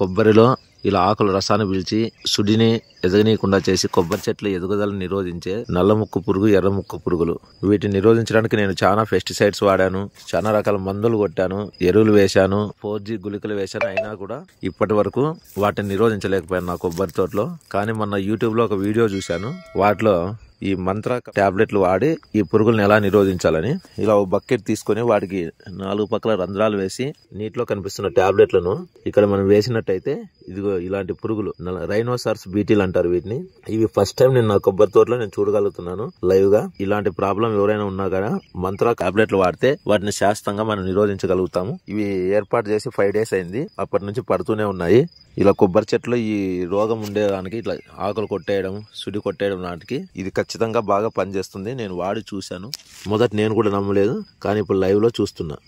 కొబ్బరిలో ఇలా ఆకుల రసాన్ని పిలిచి సుడిని ఎదగనీయకుండా చేసి కొబ్బరి చెట్ల ఎదుగుదలను నిరోధించే నల్ల ముక్కు పురుగు ఎర్ర ముక్కు పురుగులు వీటిని నిరోధించడానికి నేను చాలా పెస్టిసైడ్స్ వాడాను చాలా రకాల మందులు కొట్టాను ఎరువులు వేశాను ఫోర్ జీ గుళికలు వేశాను అయినా కూడా ఇప్పటి వరకు వాటిని నిరోధించలేకపోయాను నా కొబ్బరి తోటలో కానీ మొన్న యూట్యూబ్ లో ఒక వీడియో చూశాను వాటిలో ఈ మంత్ర టాబ్లెట్లు వాడి ఈ పురుగులను ఎలా నిరోధించాలని ఇలా ఒక బకెట్ తీసుకొని వాటికి నాలుగు పక్కల రంధ్రాలు వేసి నీటిలో కనిపిస్తున్న టాబ్లెట్లను ఇక్కడ మనం వేసినట్టయితే ఇదిగో ఇలాంటి పురుగులు రైనోసార్స్ బీటీలు అంటారు వీటిని ఇవి ఫస్ట్ టైం నేను నా కొబ్బరి తోటలో నేను చూడగలుగుతున్నాను లైవ్ గా ఇలాంటి ప్రాబ్లం ఎవరైనా ఉన్నా కదా మంత్ర టాబ్లెట్లు వాడితే వాటిని శాశ్వతంగా మనం నిరోధించగలుగుతాము ఇవి ఏర్పాటు చేసి ఫైవ్ డేస్ అయింది అప్పటి నుంచి పడుతూనే ఉన్నాయి ఇలా కొబ్బరి చెట్లు ఈ రోగం ఉండేదానికి ఇట్లా ఆకులు కొట్టేయడం సుడి కొట్టేయడం లాంటికి ఇది ఖచ్చితంగా బాగా పనిచేస్తుంది నేను వాడి చూశాను మొదట నేను కూడా నమ్మలేదు కానీ ఇప్పుడు లైవ్లో చూస్తున్నా